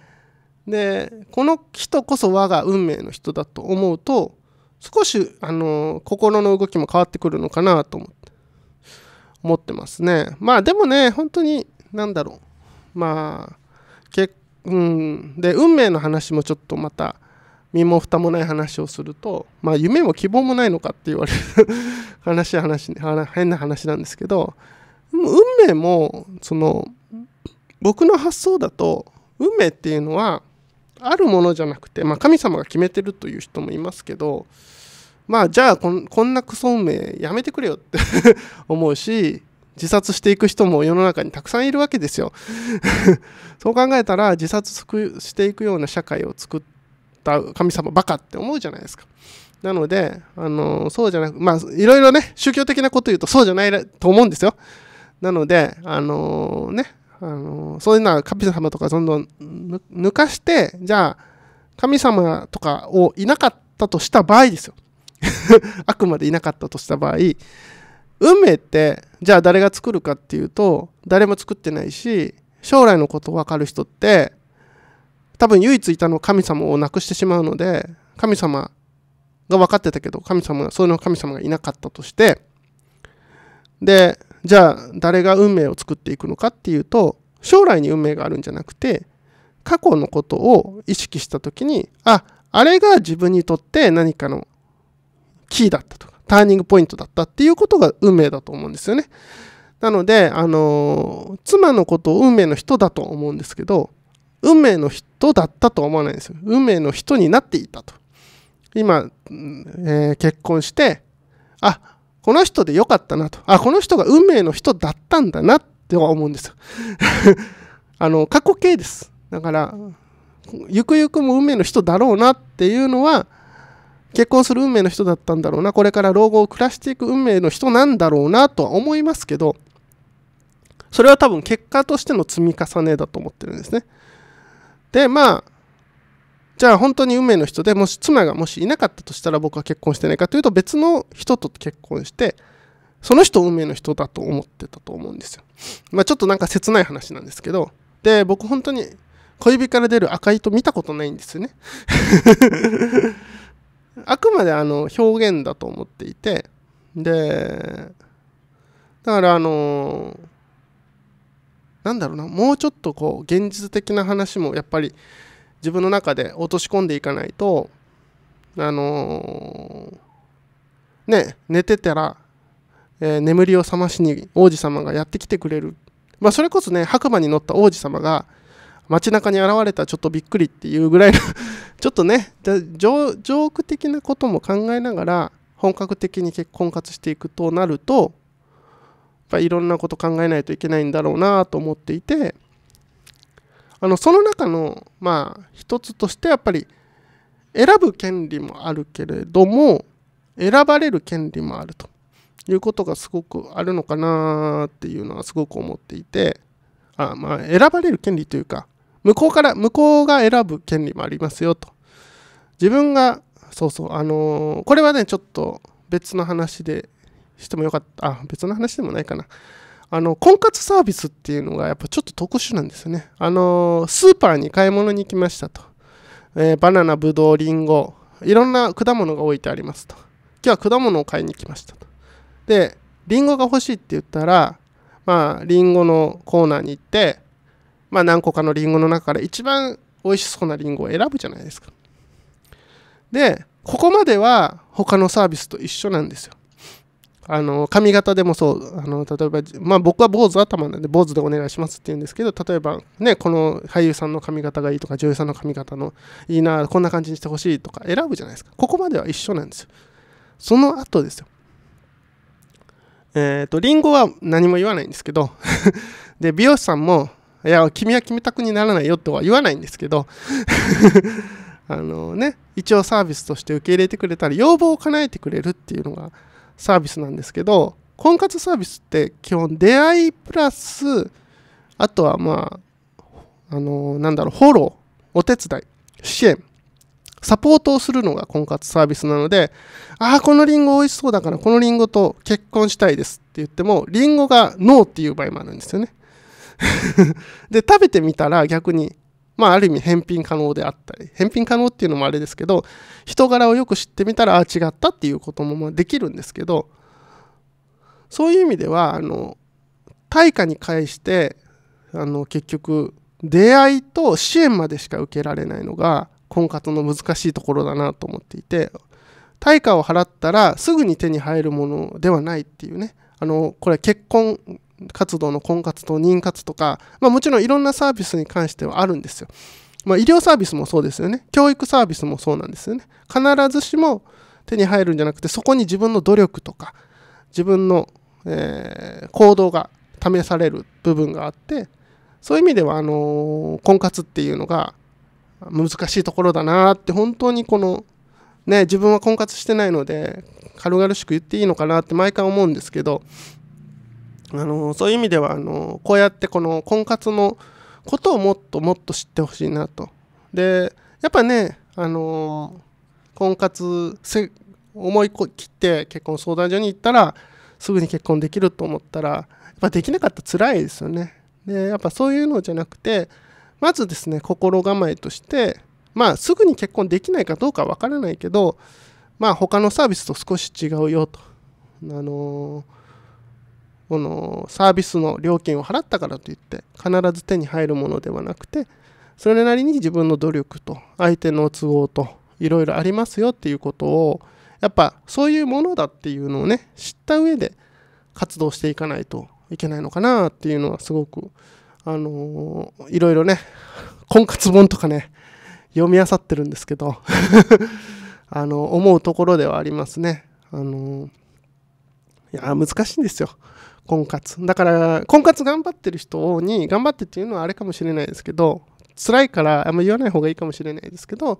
で、この人こそ我が運命の人だと思うと、少し、あの、心の動きも変わってくるのかなと思って、思ってますね。まあでもね、本当に、なんだろう。まあ、結うん。で、運命の話もちょっとまた、身も蓋もない話をすると、まあ夢も希望もないのかって言われる 話話、変な話なんですけど、運命もその僕の発想だと運命っていうのはあるものじゃなくて、まあ、神様が決めてるという人もいますけどまあじゃあこんなクソ運命やめてくれよって 思うし自殺していく人も世の中にたくさんいるわけですよ そう考えたら自殺していくような社会を作った神様バカって思うじゃないですか。なので、あのそうじゃなく、まあいろいろね、宗教的なこと言うとそうじゃないと思うんですよ。なので、あのー、ね、あのー、そういうのは神様とかどんどん抜かして、じゃあ、神様とかをいなかったとした場合ですよ。あくまでいなかったとした場合、運命って、じゃあ誰が作るかっていうと、誰も作ってないし、将来のことを分かる人って、多分唯一いたの神様をなくしてしまうので、神様が分かってたけど、神様が、その神様がいなかったとして、で、じゃあ誰が運命を作っていくのかっていうと将来に運命があるんじゃなくて過去のことを意識した時にああれが自分にとって何かのキーだったとかターニングポイントだったっていうことが運命だと思うんですよね。なので、あの妻のことを運命の人だと思うんですけど運命の人だったとは思わないんですよ。運命の人になっていたと。今、えー、結婚してあこの人で良かったなと。あ、この人が運命の人だったんだなっては思うんですよ。あの、過去形です。だから、ゆくゆくも運命の人だろうなっていうのは、結婚する運命の人だったんだろうな、これから老後を暮らしていく運命の人なんだろうなとは思いますけど、それは多分結果としての積み重ねだと思ってるんですね。で、まあ、じゃあ本当に運命の人でもし妻がもしいなかったとしたら僕は結婚してないかというと別の人と結婚してその人運命の人だと思ってたと思うんですよ。まあちょっとなんか切ない話なんですけどで僕本当に小指から出る赤い糸見たことないんですよね あくまであの表現だと思っていてでだからあのなんだろうなもうちょっとこう現実的な話もやっぱり自分の中で落とし込んでいかないとあのー、ね寝てたら、えー、眠りを覚ましに王子様がやってきてくれる、まあ、それこそね白馬に乗った王子様が街中に現れたちょっとびっくりっていうぐらいの ちょっとねジョーク的なことも考えながら本格的に婚活していくとなるとやっぱいろんなこと考えないといけないんだろうなと思っていてあのその中のまあ一つとしてやっぱり選ぶ権利もあるけれども選ばれる権利もあるということがすごくあるのかなっていうのはすごく思っていてあまあ選ばれる権利というか向こうから向こうが選ぶ権利もありますよと自分がそうそうあのこれはねちょっと別の話でしてもよかったあ別の話でもないかなあの、婚活サービスっていうのがやっぱちょっと特殊なんですよね。あの、スーパーに買い物に行きましたと。えー、バナナ、ブドウ、リンゴ、いろんな果物が置いてありますと。今日は果物を買いに来ましたと。で、リンゴが欲しいって言ったら、まあ、リンゴのコーナーに行って、まあ、何個かのリンゴの中から一番美味しそうなリンゴを選ぶじゃないですか。で、ここまでは他のサービスと一緒なんですよ。あの髪型でもそうあの例えば、まあ、僕は坊主頭なんで坊主でお願いしますって言うんですけど例えば、ね、この俳優さんの髪型がいいとか女優さんの髪型のいいなこんな感じにしてほしいとか選ぶじゃないですかここまでは一緒なんですよその後ですよえっ、ー、とりんごは何も言わないんですけど で美容師さんもいや君は決めたくにならないよとは言わないんですけど あのね一応サービスとして受け入れてくれたり要望を叶えてくれるっていうのがサービスなんですけど婚活サービスって基本出会いプラスあとはまああのなんだろうフォローお手伝い支援サポートをするのが婚活サービスなので、ああ、このリンゴ美味しそうだから、このリンゴと結婚したいですって言っても、リンゴがノーっていう場合もあるんですよね。で、食べてみたら逆に、まあ、ある意味返品可能であったり返品可能っていうのもあれですけど人柄をよく知ってみたらああ違ったっていうこともできるんですけどそういう意味ではあの対価に返してあの結局出会いと支援までしか受けられないのが婚活の難しいところだなと思っていて対価を払ったらすぐに手に入るものではないっていうねあのこれ結婚活動の婚活と妊活とか、まあ、もちろんいろんなサービスに関してはあるんですよ。まあ、医療サービスもそうですよね。教育サービスもそうなんですよね。必ずしも手に入るんじゃなくて、そこに自分の努力とか、自分の、えー、行動が試される部分があって、そういう意味では、あのー、婚活っていうのが難しいところだなって、本当にこの、ね、自分は婚活してないので、軽々しく言っていいのかなって毎回思うんですけど、あのそういう意味ではあのこうやってこの婚活のことをもっともっと知ってほしいなと。でやっぱねあの婚活せ思い切って結婚相談所に行ったらすぐに結婚できると思ったらやっぱできなかったら辛いですよね。でやっぱそういうのじゃなくてまずですね心構えとしてまあすぐに結婚できないかどうかわからないけどまあ他のサービスと少し違うよと。あのーこのサービスの料金を払ったからといって必ず手に入るものではなくてそれなりに自分の努力と相手の都合といろいろありますよっていうことをやっぱそういうものだっていうのをね知った上で活動していかないといけないのかなっていうのはすごくあのいろいろね婚活本とかね読み漁ってるんですけど あの思うところではありますねあのいや難しいんですよ婚活。だから、婚活頑張ってる人に、頑張ってっていうのはあれかもしれないですけど、辛いからあんま言わない方がいいかもしれないですけど、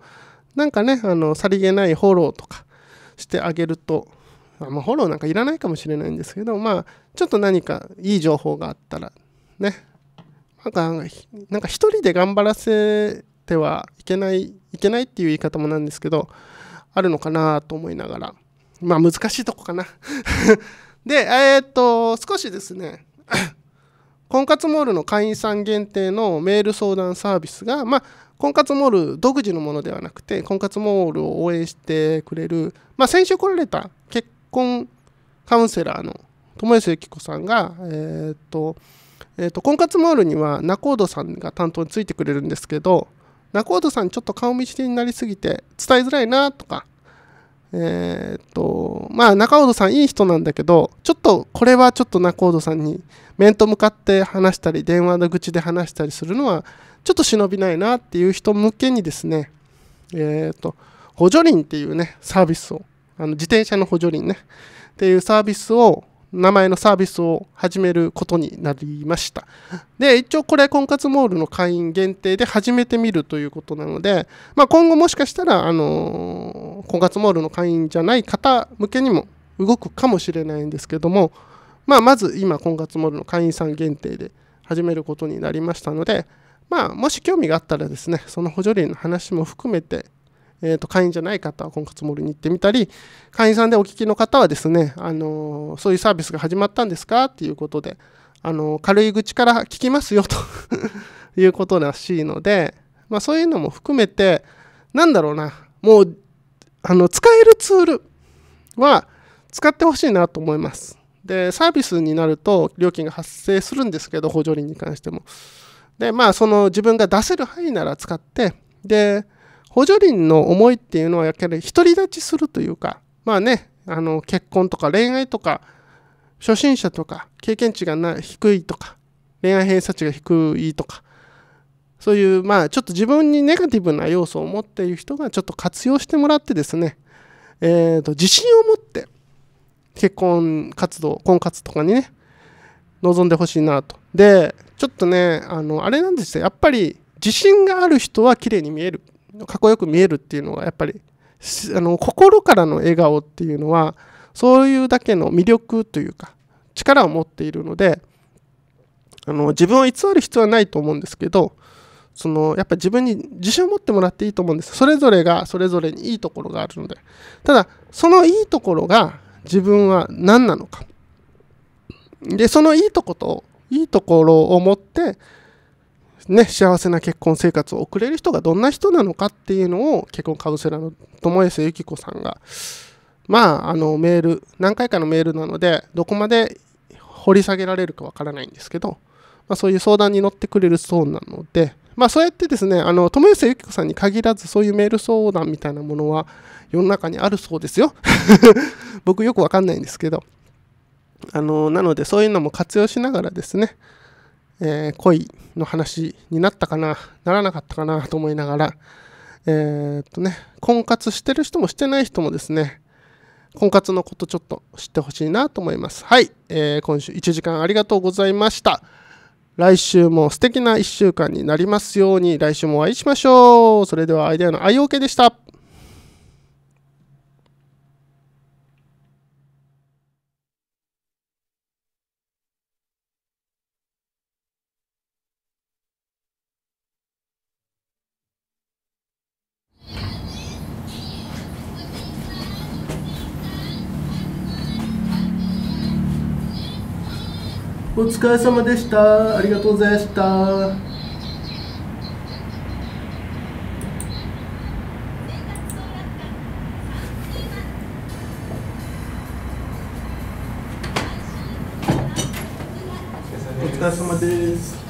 なんかね、あの、さりげないフォローとかしてあげると、まあ、フォローなんかいらないかもしれないんですけど、まあ、ちょっと何かいい情報があったら、ね、なんか、なんか一人で頑張らせてはいけない、いけないっていう言い方もなんですけど、あるのかなと思いながら、まあ難しいとこかな で、えー、っと、少しですね、婚活モールの会員さん限定のメール相談サービスが、まあ、婚活モール独自のものではなくて、婚活モールを応援してくれる、まあ、先週来られた結婚カウンセラーの友吉幸紀子さんが、えー、っと、えー、っと、婚活モールには仲人さんが担当についてくれるんですけど、仲人さんちょっと顔見知りになりすぎて伝えづらいなとか、えー、っと、まあ、中尾さんいい人なんだけど、ちょっと、これはちょっと中尾さんに面と向かって話したり、電話の口で話したりするのは、ちょっと忍びないなっていう人向けにですね、えー、っと、補助輪っていうね、サービスを、あの自転車の補助輪ね、っていうサービスを、名前のサービスを始めることになりました。で、一応これ、婚活モールの会員限定で始めてみるということなので、まあ、今後もしかしたら、あの婚活モールの会員じゃない方向けにも動くかもしれないんですけども、まあ、まず今、婚活モールの会員さん限定で始めることになりましたので、まあ、もし興味があったらですね、その補助輪の話も含めてえー、と会員じゃない方は婚活モールに行ってみたり会員さんでお聞きの方はですね、あのそういうサービスが始まったんですかっていうことで、あの軽い口から聞きますよと いうことらしいので、まあ、そういうのも含めてなんだろうなもうあの使えるツールは使ってほしいなと思います。でサービスになると料金が発生するんですけど補助輪に関しても。でまあその自分が出せる範囲なら使ってで補助輪の思いっていうのはやっぱり独り立ちするというか、まあね、あの結婚とか恋愛とか、初心者とか、経験値がな低いとか、恋愛偏差値が低いとか、そういう、まあ、ちょっと自分にネガティブな要素を持っている人がちょっと活用してもらってですね、えーと、と自信を持って結婚活動、婚活とかにね、望んでほしいなと。で、ちょっとね、あの、あれなんですよ。やっぱり自信がある人は綺麗に見える。かっこよく見えるっていうのがやっぱりあの心からの笑顔っていうのはそういうだけの魅力というか力を持っているのであの自分を偽る必要はないと思うんですけどそのやっぱ自分に自信を持ってもらっていいと思うんですそれぞれがそれぞれにいいところがあるのでただそのいいところが自分は何なのかでそのいいとこといいところを持ってね、幸せな結婚生活を送れる人がどんな人なのかっていうのを結婚カウンセラーの友安由紀子さんがまああのメール何回かのメールなのでどこまで掘り下げられるかわからないんですけど、まあ、そういう相談に乗ってくれるそうなので、まあ、そうやってですねあの友安由紀子さんに限らずそういうメール相談みたいなものは世の中にあるそうですよ 僕よくわかんないんですけどあのなのでそういうのも活用しながらですねえー、恋の話になったかな、ならなかったかなと思いながら、えー、っとね、婚活してる人もしてない人もですね、婚活のことちょっと知ってほしいなと思います。はい、えー、今週1時間ありがとうございました。来週も素敵な1週間になりますように、来週もお会いしましょう。それではアイデアの IOK でした。疲れ様でしたありがとうございましたお疲れ様です